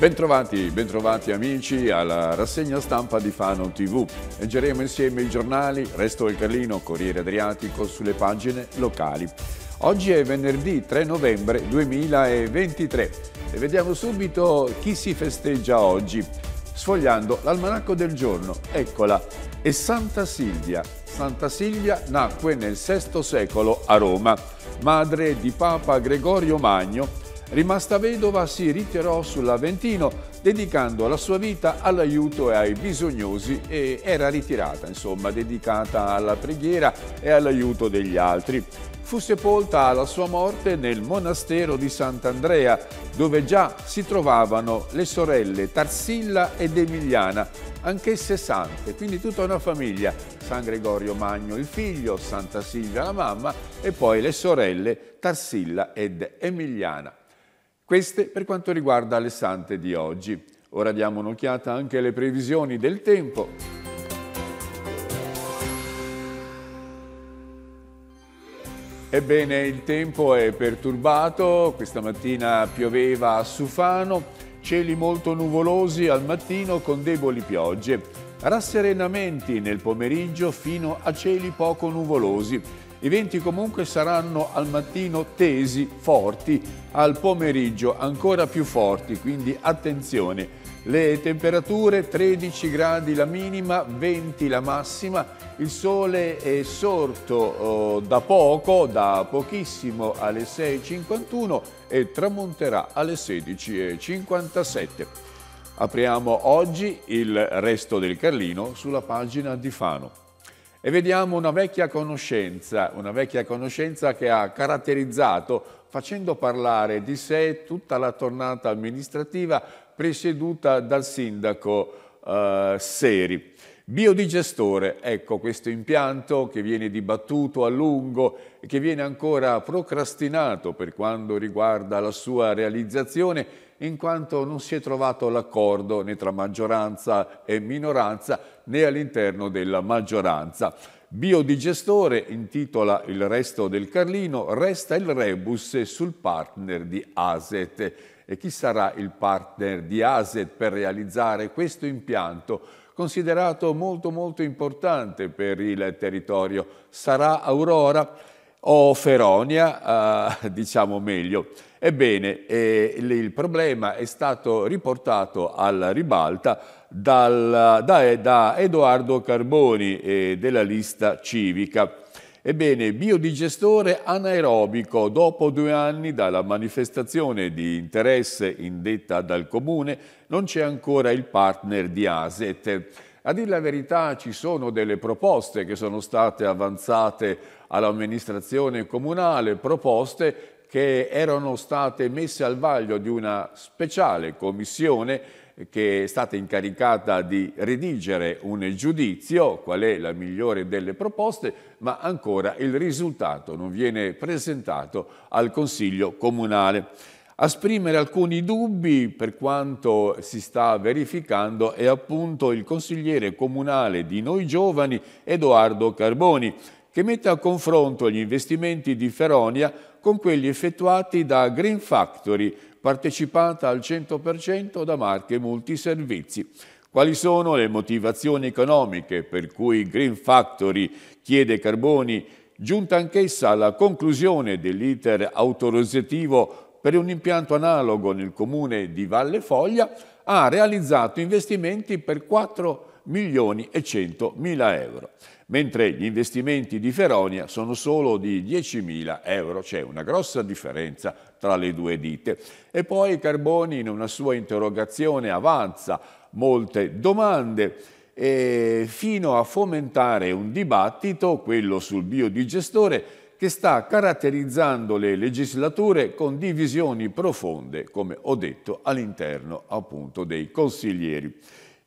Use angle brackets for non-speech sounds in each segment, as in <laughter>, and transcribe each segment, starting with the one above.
Bentrovati, bentrovati amici alla rassegna stampa di Fano TV. Leggeremo insieme i giornali, Resto del Carlino, Corriere Adriatico sulle pagine locali. Oggi è venerdì 3 novembre 2023 e vediamo subito chi si festeggia oggi. Sfogliando l'almanacco del giorno, eccola, è Santa Silvia. Santa Silvia nacque nel VI secolo a Roma, madre di Papa Gregorio Magno Rimasta vedova si ritirò sull'Aventino dedicando la sua vita all'aiuto e ai bisognosi e era ritirata, insomma, dedicata alla preghiera e all'aiuto degli altri. Fu sepolta alla sua morte nel monastero di Sant'Andrea, dove già si trovavano le sorelle Tarsilla ed Emiliana, anch'esse sante, quindi tutta una famiglia, San Gregorio Magno il figlio, Santa Silvia la mamma e poi le sorelle Tarsilla ed Emiliana. Queste per quanto riguarda le sante di oggi. Ora diamo un'occhiata anche alle previsioni del tempo. Ebbene, il tempo è perturbato, questa mattina pioveva a Sufano, cieli molto nuvolosi al mattino con deboli piogge, rasserenamenti nel pomeriggio fino a cieli poco nuvolosi. I venti comunque saranno al mattino tesi, forti, al pomeriggio ancora più forti, quindi attenzione. Le temperature 13 gradi la minima, 20 la massima, il sole è sorto eh, da poco, da pochissimo alle 6.51 e tramonterà alle 16.57. Apriamo oggi il resto del Carlino sulla pagina di Fano e vediamo una vecchia conoscenza, una vecchia conoscenza che ha caratterizzato, facendo parlare di sé tutta la tornata amministrativa presieduta dal sindaco eh, Seri. Biodigestore, ecco questo impianto che viene dibattuto a lungo e che viene ancora procrastinato per quanto riguarda la sua realizzazione, in quanto non si è trovato l'accordo né tra maggioranza e minoranza né all'interno della maggioranza. Biodigestore intitola il resto del Carlino, resta il rebus sul partner di ASET. E chi sarà il partner di ASET per realizzare questo impianto? considerato molto molto importante per il territorio. Sarà Aurora o Feronia, eh, <laughs> diciamo meglio. Ebbene, eh, il problema è stato riportato alla ribalta dal, da, da Edoardo Carboni eh, della lista civica Ebbene, biodigestore anaerobico, dopo due anni dalla manifestazione di interesse indetta dal Comune, non c'è ancora il partner di ASET. A dire la verità ci sono delle proposte che sono state avanzate all'amministrazione comunale, proposte che erano state messe al vaglio di una speciale commissione che è stata incaricata di redigere un giudizio, qual è la migliore delle proposte, ma ancora il risultato non viene presentato al Consiglio Comunale. A esprimere alcuni dubbi per quanto si sta verificando è appunto il consigliere comunale di Noi Giovani, Edoardo Carboni, che mette a confronto gli investimenti di Feronia con quelli effettuati da Green Factory partecipata al 100% da marche multiservizi. Quali sono le motivazioni economiche per cui Green Factory chiede carboni, giunta anch'essa alla conclusione dell'iter autorizzativo per un impianto analogo nel comune di Valle Foglia, ha realizzato investimenti per 4 milioni e 100 mila euro, mentre gli investimenti di Feronia sono solo di 10 mila euro, c'è una grossa differenza tra le due ditte. E poi Carboni in una sua interrogazione avanza molte domande fino a fomentare un dibattito, quello sul biodigestore, che sta caratterizzando le legislature con divisioni profonde, come ho detto, all'interno appunto dei consiglieri.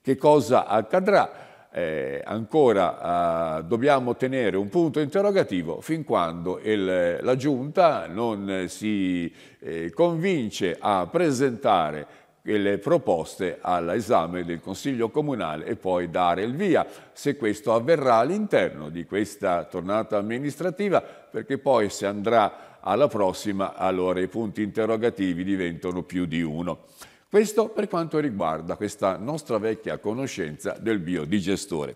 Che cosa accadrà? Eh, ancora eh, dobbiamo tenere un punto interrogativo fin quando il, la Giunta non si eh, convince a presentare le proposte all'esame del Consiglio Comunale e poi dare il via, se questo avverrà all'interno di questa tornata amministrativa, perché poi se andrà alla prossima, allora i punti interrogativi diventano più di uno. Questo per quanto riguarda questa nostra vecchia conoscenza del biodigestore.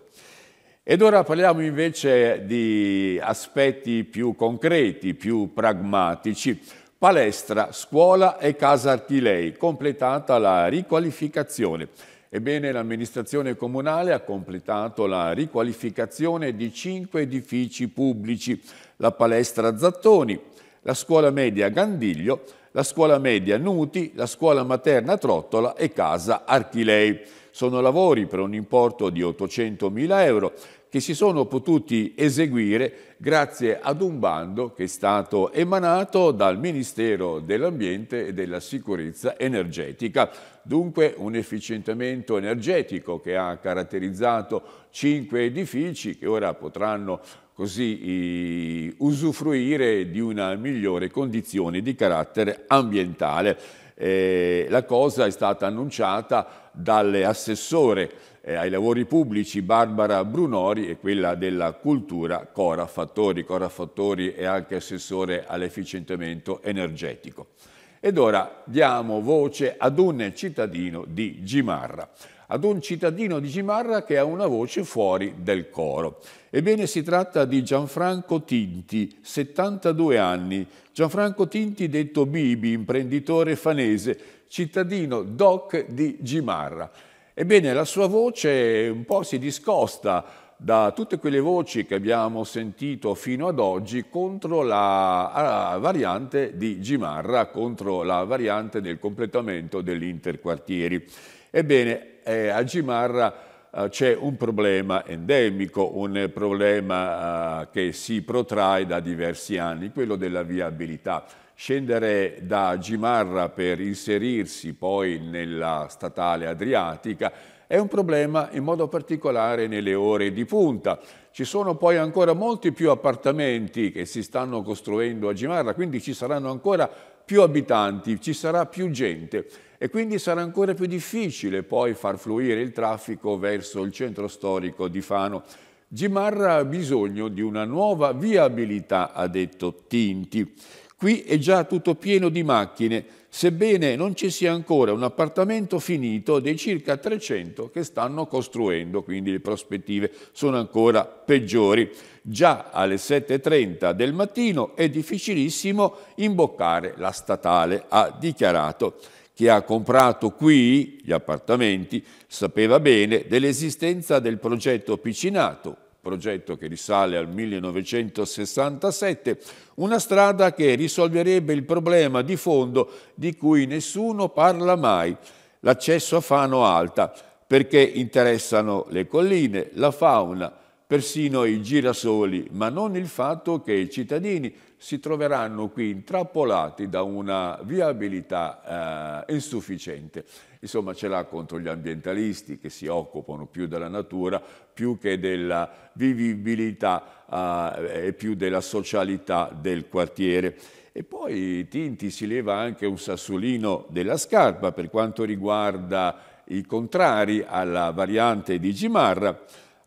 Ed ora parliamo invece di aspetti più concreti, più pragmatici. Palestra, scuola e casa Archilei, completata la riqualificazione. Ebbene, l'amministrazione comunale ha completato la riqualificazione di cinque edifici pubblici, la palestra Zattoni, la scuola media Gandiglio, la scuola media Nuti, la scuola materna Trottola e casa Archilei. Sono lavori per un importo di 800.000 euro che si sono potuti eseguire grazie ad un bando che è stato emanato dal Ministero dell'Ambiente e della Sicurezza Energetica. Dunque un efficientamento energetico che ha caratterizzato cinque edifici che ora potranno così usufruire di una migliore condizione di carattere ambientale. Eh, la cosa è stata annunciata dall'assessore eh, ai lavori pubblici Barbara Brunori e quella della cultura Cora Fattori. Cora Fattori è anche assessore all'efficientamento energetico. Ed ora diamo voce ad un cittadino di Gimarra ad un cittadino di Cimarra che ha una voce fuori del coro. Ebbene, si tratta di Gianfranco Tinti, 72 anni. Gianfranco Tinti, detto Bibi, imprenditore fanese, cittadino doc di Gimarra. Ebbene, la sua voce un po' si discosta da tutte quelle voci che abbiamo sentito fino ad oggi contro la, la variante di Gimarra, contro la variante del completamento dell'interquartieri. Ebbene, eh, a Gimarra eh, c'è un problema endemico, un problema eh, che si protrae da diversi anni, quello della viabilità. Scendere da Gimarra per inserirsi poi nella statale adriatica è un problema in modo particolare nelle ore di punta. Ci sono poi ancora molti più appartamenti che si stanno costruendo a Gimarra, quindi ci saranno ancora più abitanti, ci sarà più gente e quindi sarà ancora più difficile poi far fluire il traffico verso il centro storico di Fano. Gimarra ha bisogno di una nuova viabilità, ha detto Tinti. Qui è già tutto pieno di macchine, sebbene non ci sia ancora un appartamento finito dei circa 300 che stanno costruendo, quindi le prospettive sono ancora peggiori. Già alle 7.30 del mattino è difficilissimo imboccare la statale, ha dichiarato che ha comprato qui gli appartamenti sapeva bene dell'esistenza del progetto Piccinato, progetto che risale al 1967, una strada che risolverebbe il problema di fondo di cui nessuno parla mai, l'accesso a Fano Alta, perché interessano le colline, la fauna, persino i girasoli, ma non il fatto che i cittadini si troveranno qui intrappolati da una viabilità eh, insufficiente. Insomma, ce l'ha contro gli ambientalisti che si occupano più della natura, più che della vivibilità eh, e più della socialità del quartiere. E poi Tinti si leva anche un sassolino della scarpa per quanto riguarda i contrari alla variante di Gimarra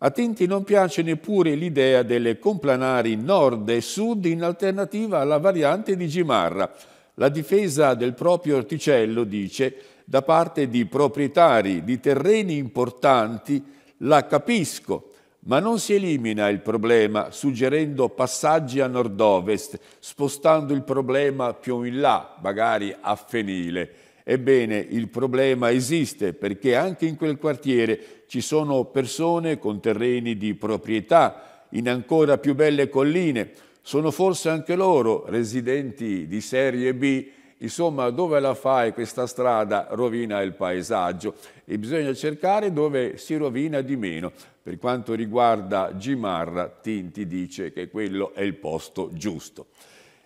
a Tinti non piace neppure l'idea delle complanari nord e sud in alternativa alla variante di Gimarra. La difesa del proprio orticello, dice, da parte di proprietari di terreni importanti la capisco, ma non si elimina il problema suggerendo passaggi a nord-ovest, spostando il problema più in là, magari a Fenile. Ebbene, il problema esiste perché anche in quel quartiere ci sono persone con terreni di proprietà, in ancora più belle colline, sono forse anche loro residenti di serie B, insomma dove la fai questa strada rovina il paesaggio e bisogna cercare dove si rovina di meno. Per quanto riguarda Gimarra, Tinti dice che quello è il posto giusto.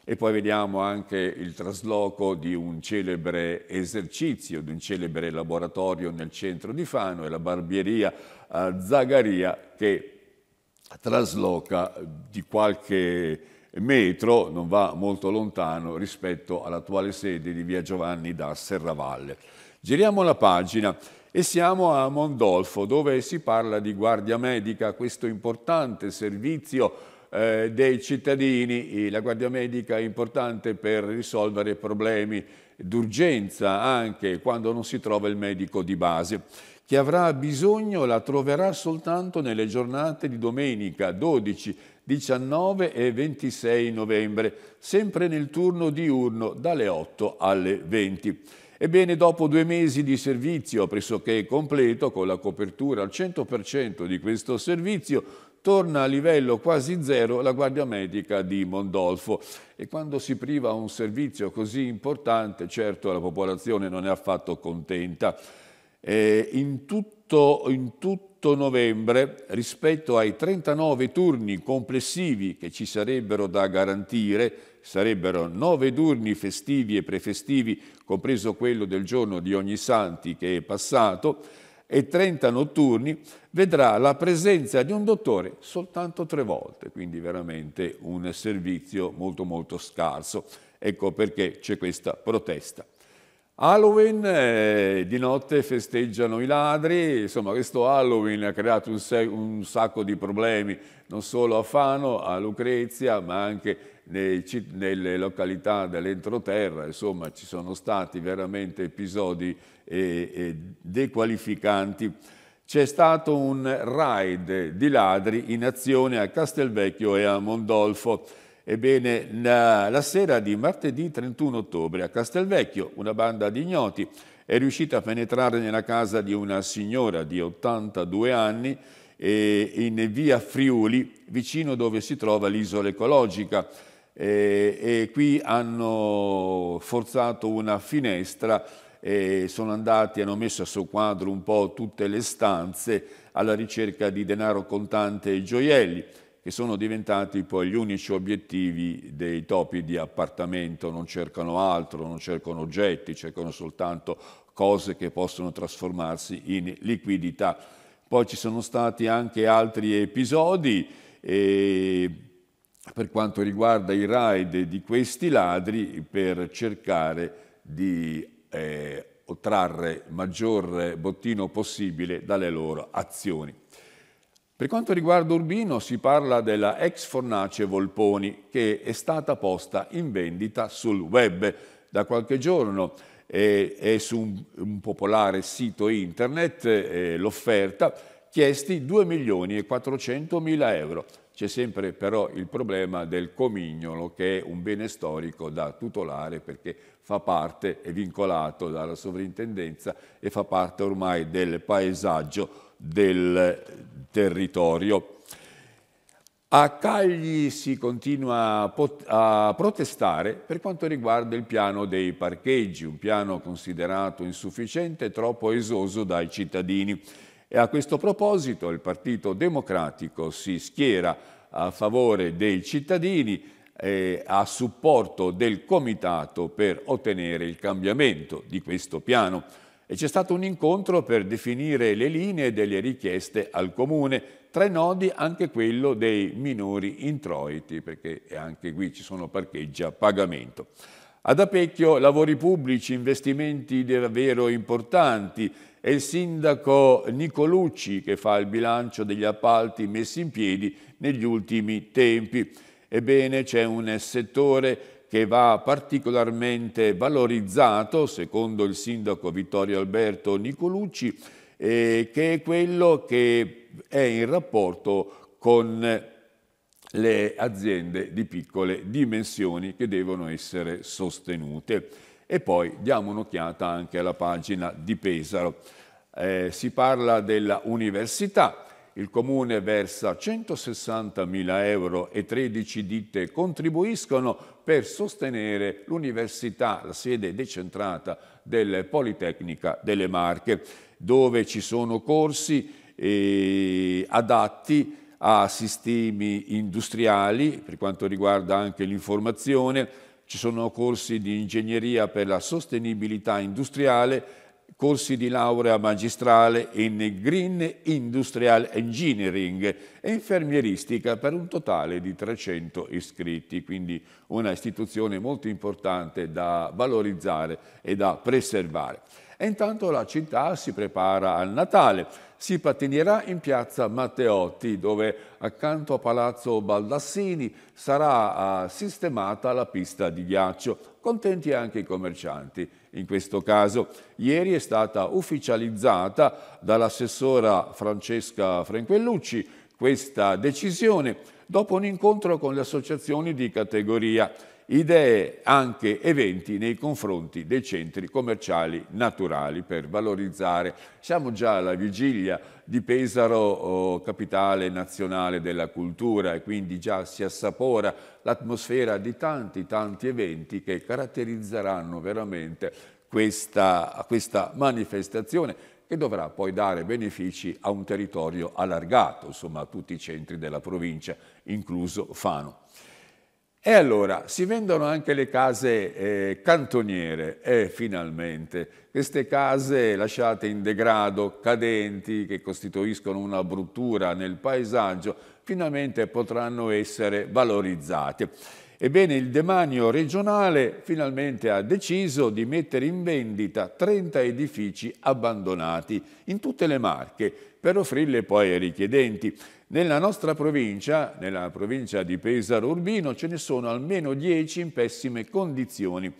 E poi vediamo anche il trasloco di un celebre esercizio, di un celebre laboratorio nel centro di Fano e la barbieria eh, Zagaria che trasloca di qualche metro, non va molto lontano rispetto all'attuale sede di via Giovanni da Serravalle. Giriamo la pagina e siamo a Mondolfo dove si parla di guardia medica, questo importante servizio eh, dei cittadini, la Guardia Medica è importante per risolvere problemi d'urgenza anche quando non si trova il medico di base. Chi avrà bisogno la troverà soltanto nelle giornate di domenica 12, 19 e 26 novembre, sempre nel turno diurno dalle 8 alle 20. Ebbene, dopo due mesi di servizio pressoché completo, con la copertura al 100% di questo servizio, torna a livello quasi zero la guardia medica di Mondolfo e quando si priva un servizio così importante, certo la popolazione non è affatto contenta. Eh, in, tutto, in tutto novembre, rispetto ai 39 turni complessivi che ci sarebbero da garantire, sarebbero 9 turni festivi e prefestivi, compreso quello del giorno di Ogni Santi che è passato, e 30 notturni, vedrà la presenza di un dottore soltanto tre volte, quindi veramente un servizio molto molto scarso. Ecco perché c'è questa protesta. Halloween, eh, di notte festeggiano i ladri, insomma questo Halloween ha creato un, un, sacco di problemi non solo a Fano, a Lucrezia, ma anche nei, nelle località dell'entroterra, insomma ci sono stati veramente episodi e, e dequalificanti, c'è stato un raid di ladri in azione a Castelvecchio e a Mondolfo. Ebbene, la, la sera di martedì 31 ottobre a Castelvecchio una banda di ignoti è riuscita a penetrare nella casa di una signora di 82 anni in via Friuli, vicino dove si trova l'isola ecologica. E, e qui hanno forzato una finestra eh, sono andati, hanno messo a suo quadro un po' tutte le stanze alla ricerca di denaro contante e gioielli, che sono diventati poi gli unici obiettivi dei topi di appartamento, non cercano altro, non cercano oggetti, cercano soltanto cose che possono trasformarsi in liquidità. Poi ci sono stati anche altri episodi. Eh, per quanto riguarda i raid di questi ladri per cercare di eh, ottrarre maggior bottino possibile dalle loro azioni. Per quanto riguarda Urbino si parla della ex fornace Volponi che è stata posta in vendita sul web da qualche giorno e, eh, su un, un, popolare sito internet eh, l'offerta chiesti 2 milioni e 400 mila euro. C'è sempre però il problema del comignolo che è un bene storico da tutelare perché fa parte, è vincolato dalla sovrintendenza e fa parte ormai del paesaggio del territorio. A Cagli si continua a, protestare per quanto riguarda il piano dei parcheggi, un piano considerato insufficiente e troppo esoso dai cittadini. E a questo proposito il Partito Democratico si schiera a favore dei cittadini e a supporto del Comitato per ottenere il cambiamento di questo piano. E c'è stato un incontro per definire le linee delle richieste al Comune, tra i nodi anche quello dei minori introiti, perché anche qui ci sono parcheggi a pagamento. Ad Apecchio lavori pubblici, investimenti davvero importanti, è il sindaco Nicolucci che fa il bilancio degli appalti messi in piedi negli ultimi tempi. Ebbene c'è un settore che va particolarmente valorizzato, secondo il sindaco Vittorio Alberto Nicolucci, eh, che è quello che è in rapporto con le aziende di piccole dimensioni che devono essere sostenute. E poi diamo un'occhiata anche alla pagina di Pesaro. Eh, si parla dell'università. Il comune versa 160.000 euro e 13 ditte contribuiscono per sostenere l'università, la sede decentrata del Politecnica delle Marche, dove ci sono corsi eh, adatti a sistemi industriali, per quanto riguarda anche l'informazione, ci sono corsi di ingegneria per la sostenibilità industriale, corsi di laurea magistrale in Green Industrial Engineering e infermieristica per un totale di 300 iscritti, quindi una istituzione molto importante da valorizzare e da preservare. E intanto la città si prepara al Natale. Si pattinierà in piazza Matteotti, dove accanto a Palazzo Baldassini sarà ah, sistemata la pista di ghiaccio. Contenti anche i commercianti. In questo caso, ieri è stata ufficializzata dall'assessora Francesca Frenquellucci questa decisione dopo un incontro con le associazioni di categoria, idee, anche eventi nei confronti dei centri commerciali naturali per valorizzare. Siamo già alla vigilia di Pesaro, oh, capitale nazionale della cultura, e quindi già si assapora l'atmosfera di tanti, tanti eventi che caratterizzeranno veramente questa, questa manifestazione che dovrà poi dare benefici a un territorio allargato, insomma a tutti i centri della provincia, incluso Fano. E allora si vendono anche le case eh, cantoniere e eh, finalmente queste case lasciate in degrado, cadenti, che costituiscono una bruttura nel paesaggio, finalmente potranno essere valorizzate. Ebbene, il demanio regionale finalmente ha deciso di mettere in vendita 30 edifici abbandonati in tutte le marche per offrirle poi ai richiedenti. Nella nostra provincia, nella provincia di Pesaro Urbino, ce ne sono almeno 10 in pessime condizioni.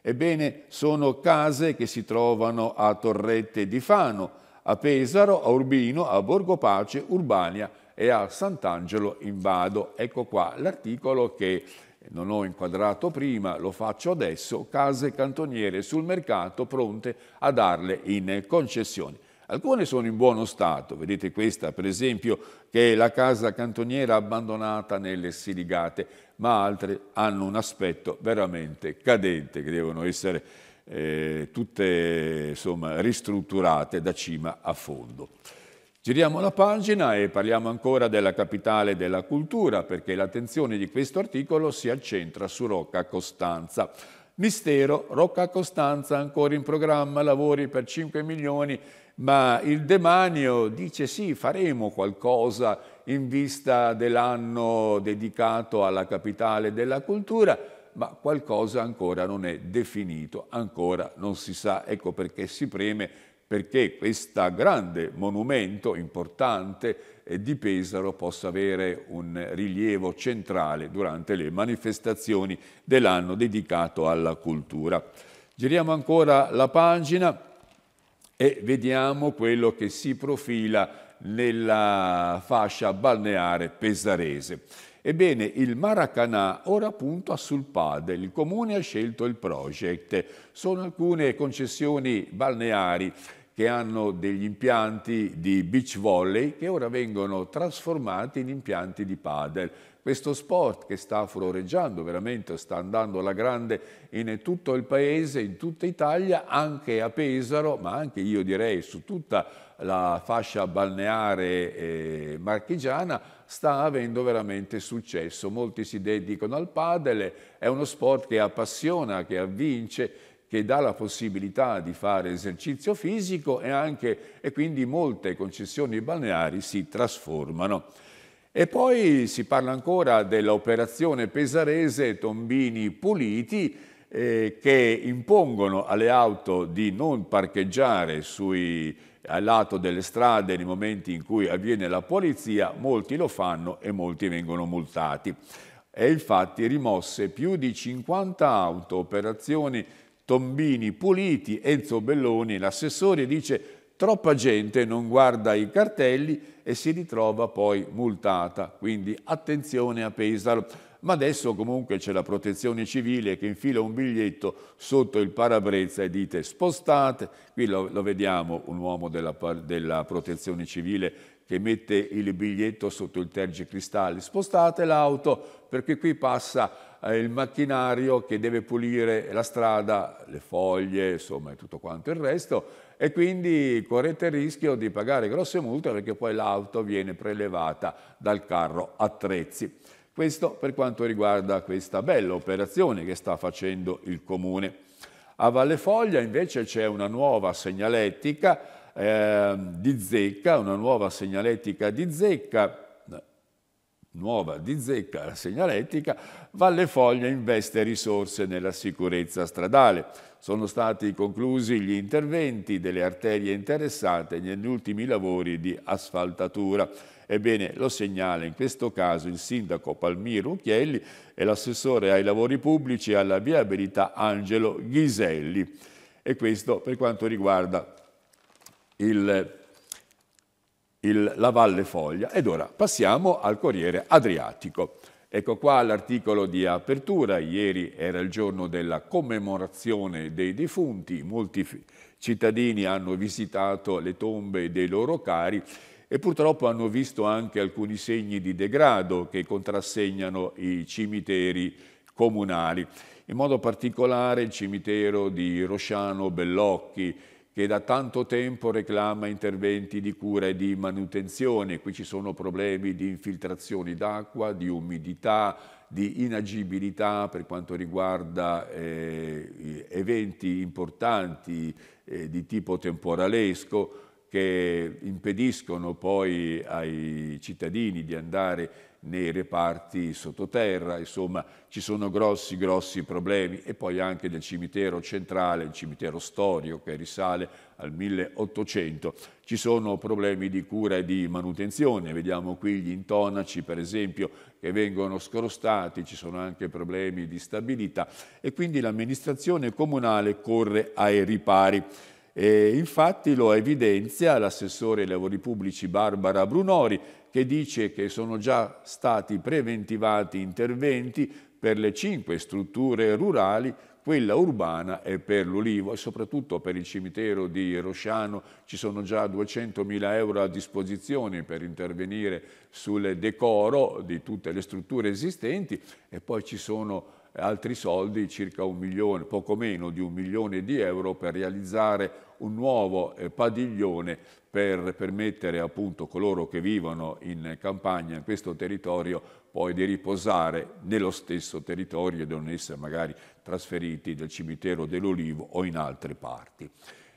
Ebbene, sono case che si trovano a Torrette di Fano, a Pesaro, a Urbino, a Borgo Pace, Urbania e a Sant'Angelo in Vado. Ecco qua l'articolo che non ho inquadrato prima, lo faccio adesso, case cantoniere sul mercato pronte a darle in concessione. Alcune sono in buono stato, vedete questa per esempio che è la casa cantoniera abbandonata nelle Siligate, ma altre hanno un aspetto veramente cadente che devono essere eh, tutte insomma, ristrutturate da cima a fondo. Giriamo la pagina e parliamo ancora della capitale della cultura perché l'attenzione di questo articolo si accentra su Rocca Costanza. Mistero, Rocca Costanza ancora in programma, lavori per 5 milioni, ma il demanio dice sì, faremo qualcosa in vista dell'anno dedicato alla capitale della cultura, ma qualcosa ancora non è definito, ancora non si sa, ecco perché si preme perché questo grande monumento importante eh, di Pesaro possa avere un rilievo centrale durante le manifestazioni dell'anno dedicato alla cultura. Giriamo ancora la pagina e vediamo quello che si profila nella fascia balneare pesarese. Ebbene, il Maracanà ora punta sul padel, il comune ha scelto il project. Sono alcune concessioni balneari che hanno degli impianti di beach volley che ora vengono trasformati in impianti di padel questo sport che sta floreggiando veramente, sta andando alla grande in tutto il paese, in tutta Italia, anche a Pesaro, ma anche io direi su tutta la fascia balneare eh, marchigiana sta avendo veramente successo. Molti si dedicano al padele, è uno sport che appassiona, che avvince, che dà la possibilità di fare esercizio fisico e, anche, e quindi molte concessioni balneari si trasformano. E poi si parla ancora dell'operazione pesarese Tombini Puliti eh, che impongono alle auto di non parcheggiare sui, al lato delle strade nei momenti in cui avviene la polizia, molti lo fanno e molti vengono multati. E infatti rimosse più di 50 auto, operazioni Tombini Puliti, Enzo Belloni, l'assessore dice troppa gente non guarda i cartelli e si ritrova poi multata, quindi attenzione a Pesaro. Ma adesso comunque c'è la protezione civile che infila un biglietto sotto il parabrezza e dite spostate. Qui lo, lo vediamo, un uomo della, della protezione civile che mette il biglietto sotto il tergicristalli. Spostate l'auto perché qui passa eh, il macchinario che deve pulire la strada, le foglie, insomma, e tutto quanto il resto e quindi correte il rischio di pagare grosse multe perché poi l'auto viene prelevata dal carro attrezzi. Questo per quanto riguarda questa bella operazione che sta facendo il Comune. A Valle Foglia invece c'è una nuova segnalettica eh, di zecca, una nuova segnalettica di zecca nuova di zecca alla segnaletica, Vallefoglia investe risorse nella sicurezza stradale. Sono stati conclusi gli interventi delle arterie interessate negli ultimi lavori di asfaltatura. Ebbene, lo segnala in questo caso il sindaco Palmiro Ucchielli e l'assessore ai lavori pubblici e alla viabilità Angelo Ghiselli. E questo per quanto riguarda il il, la Valle Foglia. Ed ora passiamo al Corriere Adriatico. Ecco qua l'articolo di apertura, ieri era il giorno della commemorazione dei defunti, molti cittadini hanno visitato le tombe dei loro cari e purtroppo hanno visto anche alcuni segni di degrado che contrassegnano i cimiteri comunali, in modo particolare il cimitero di Rosciano Bellocchi, che da tanto tempo reclama interventi di cura e di manutenzione. Qui ci sono problemi di infiltrazioni d'acqua, di umidità, di inagibilità per quanto riguarda eh, eventi importanti eh, di tipo temporalesco che impediscono poi ai cittadini di andare nei reparti sottoterra, insomma ci sono grossi, grossi problemi e poi anche nel cimitero centrale, il cimitero storico che risale al 1800, ci sono problemi di cura e di manutenzione, vediamo qui gli intonaci per esempio che vengono scrostati, ci sono anche problemi di stabilità e quindi l'amministrazione comunale corre ai ripari. E infatti lo evidenzia l'assessore ai lavori pubblici Barbara Brunori che dice che sono già stati preventivati interventi per le cinque strutture rurali, quella urbana e per l'Ulivo e soprattutto per il cimitero di Rosciano ci sono già 200.000 euro a disposizione per intervenire sul decoro di tutte le strutture esistenti e poi ci sono altri soldi, circa un milione, poco meno di un milione di euro per realizzare un nuovo eh, padiglione per permettere appunto coloro che vivono in campagna, in questo territorio, poi di riposare nello stesso territorio e non essere magari trasferiti dal cimitero dell'Olivo o in altre parti.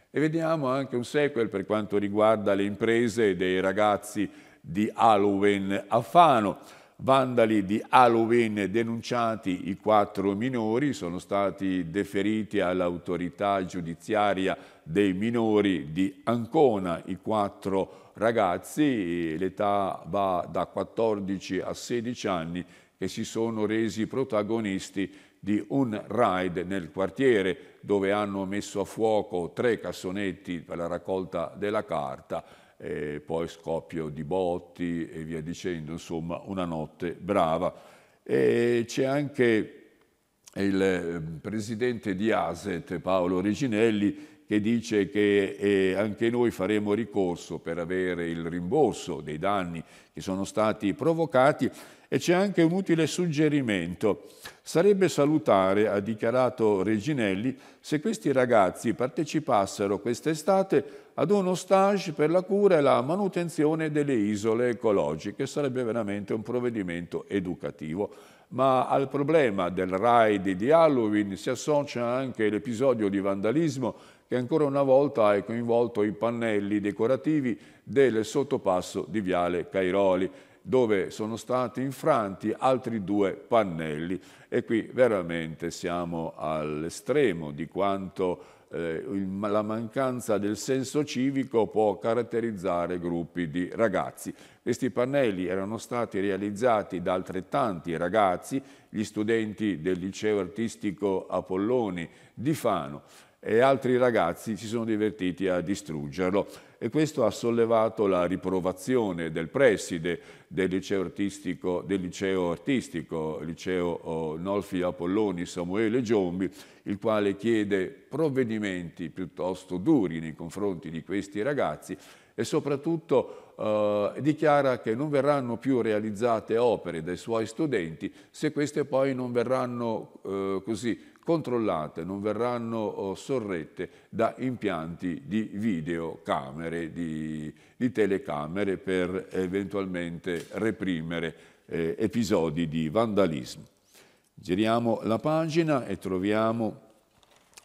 E vediamo anche un sequel per quanto riguarda le imprese dei ragazzi di Halloween a Fano vandali di Halloween denunciati i quattro minori, sono stati deferiti all'autorità giudiziaria dei minori di Ancona i quattro ragazzi, l'età va da 14 a 16 anni, che si sono resi protagonisti di un raid nel quartiere dove hanno messo a fuoco tre cassonetti per la raccolta della carta eh, poi scoppio di botti e via dicendo, insomma una notte brava. E c'è anche il ehm, presidente di ASET, Paolo Reginelli, che dice che eh, anche noi faremo ricorso per avere il rimborso dei danni che sono stati provocati e c'è anche un utile suggerimento. Sarebbe salutare, ha dichiarato Reginelli, se questi ragazzi partecipassero quest'estate ad uno stage per la cura e la manutenzione delle isole ecologiche. Sarebbe veramente un provvedimento educativo. Ma al problema del raid di Halloween si associa anche l'episodio di vandalismo che ancora una volta ha coinvolto i pannelli decorativi del sottopasso di Viale Cairoli dove sono stati infranti altri due pannelli e qui veramente siamo all'estremo di quanto eh, il, la mancanza del senso civico può caratterizzare gruppi di ragazzi. Questi pannelli erano stati realizzati da altrettanti ragazzi, gli studenti del liceo artistico Apolloni di Fano e altri ragazzi si sono divertiti a distruggerlo e questo ha sollevato la riprovazione del preside del liceo artistico, del liceo, artistico, liceo oh, Nolfi Apolloni Samuele Giombi, il quale chiede provvedimenti piuttosto duri nei confronti di questi ragazzi e soprattutto eh, dichiara che non verranno più realizzate opere dai suoi studenti se queste poi non verranno eh, così controllate, non verranno oh, sorrette da impianti di videocamere, di, di telecamere per eventualmente reprimere eh, episodi di vandalismo. Giriamo la pagina e troviamo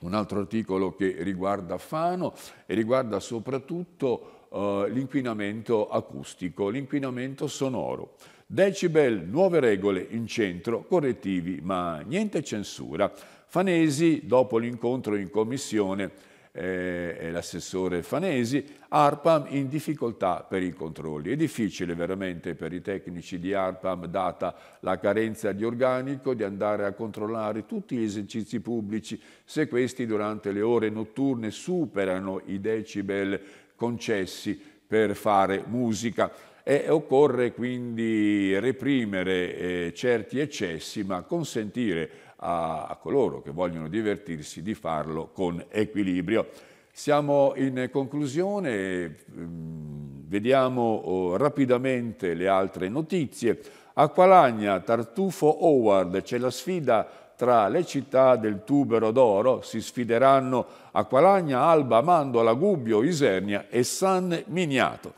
un altro articolo che riguarda Fano e riguarda soprattutto eh, l'inquinamento acustico, l'inquinamento sonoro. Decibel, nuove regole in centro, correttivi, ma niente censura. Fanesi, dopo l'incontro in commissione, eh, l'assessore Fanesi, ARPAM in difficoltà per i controlli. È difficile veramente per i tecnici di ARPAM, data la carenza di organico, di andare a controllare tutti gli esercizi pubblici se questi durante le ore notturne superano i decibel concessi per fare musica e occorre quindi reprimere eh, certi eccessi ma consentire a, a coloro che vogliono divertirsi di farlo con equilibrio. Siamo in conclusione, mm, vediamo oh, rapidamente le altre notizie. A Qualagna, Tartufo Howard, c'è la sfida tra le città del Tubero d'Oro, si sfideranno a Qualagna, Alba, Mandola, Gubbio, Isernia e San Miniato.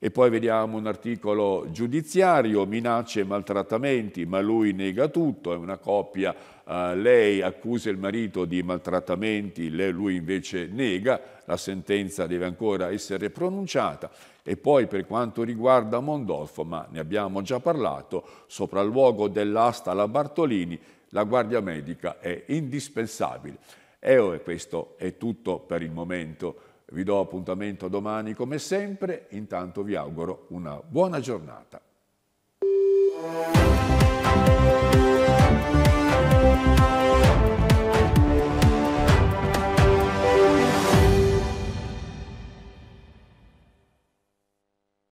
E poi vediamo un articolo giudiziario, minacce e maltrattamenti, ma lui nega tutto, è una coppia, eh, lei accusa il marito di maltrattamenti, lei, lui invece nega, la sentenza deve ancora essere pronunciata. E poi per quanto riguarda Mondolfo, ma ne abbiamo già parlato, sopra il luogo dell'asta alla Bartolini, la guardia medica è indispensabile. E oh, questo è tutto per il momento. Vi do appuntamento domani come sempre, intanto vi auguro una buona giornata.